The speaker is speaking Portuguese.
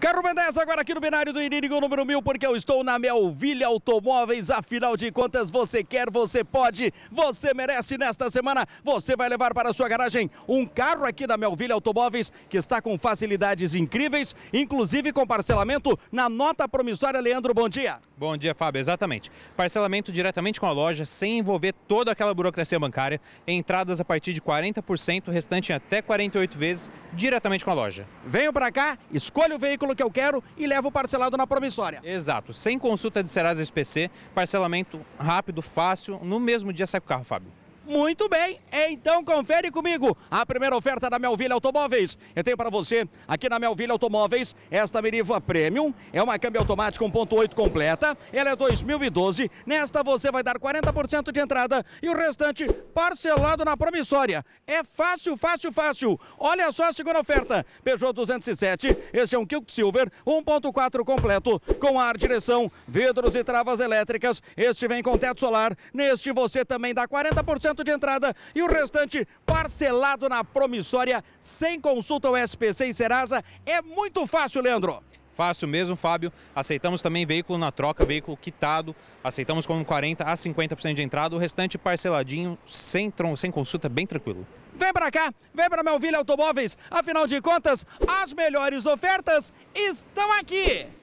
Carro Mendes agora aqui no binário do Irínigo número 1000, porque eu estou na Melville Automóveis. Afinal de contas, você quer, você pode, você merece. Nesta semana, você vai levar para a sua garagem um carro aqui da Melville Automóveis que está com facilidades incríveis, inclusive com parcelamento na nota promissória. Leandro, bom dia. Bom dia, Fábio. Exatamente. Parcelamento diretamente com a loja, sem envolver toda aquela burocracia bancária, entradas a partir de 40%, restante em até 48 vezes, diretamente com a loja. Venha para cá, escolha o veículo pelo que eu quero e levo o parcelado na promissória. Exato, sem consulta de Serasa SPC, parcelamento rápido, fácil, no mesmo dia sai o carro, Fábio. Muito bem, então confere comigo a primeira oferta da Melville Automóveis. Eu tenho para você aqui na Melville Automóveis esta Meriva Premium. É uma câmbio automática 1.8 completa, ela é 2012. Nesta você vai dar 40% de entrada e o restante parcelado na promissória. É fácil, fácil, fácil. Olha só a segunda oferta: Peugeot 207. Esse é um Kilk Silver 1.4 completo com ar, direção, vidros e travas elétricas. Este vem com teto solar. Neste você também dá 40% de entrada e o restante parcelado na promissória, sem consulta ao SPC e Serasa. É muito fácil, Leandro. Fácil mesmo, Fábio. Aceitamos também veículo na troca, veículo quitado. Aceitamos com 40% a 50% de entrada, o restante parceladinho, sem, sem consulta, bem tranquilo. Vem para cá, vem para Melville Automóveis. Afinal de contas, as melhores ofertas estão aqui.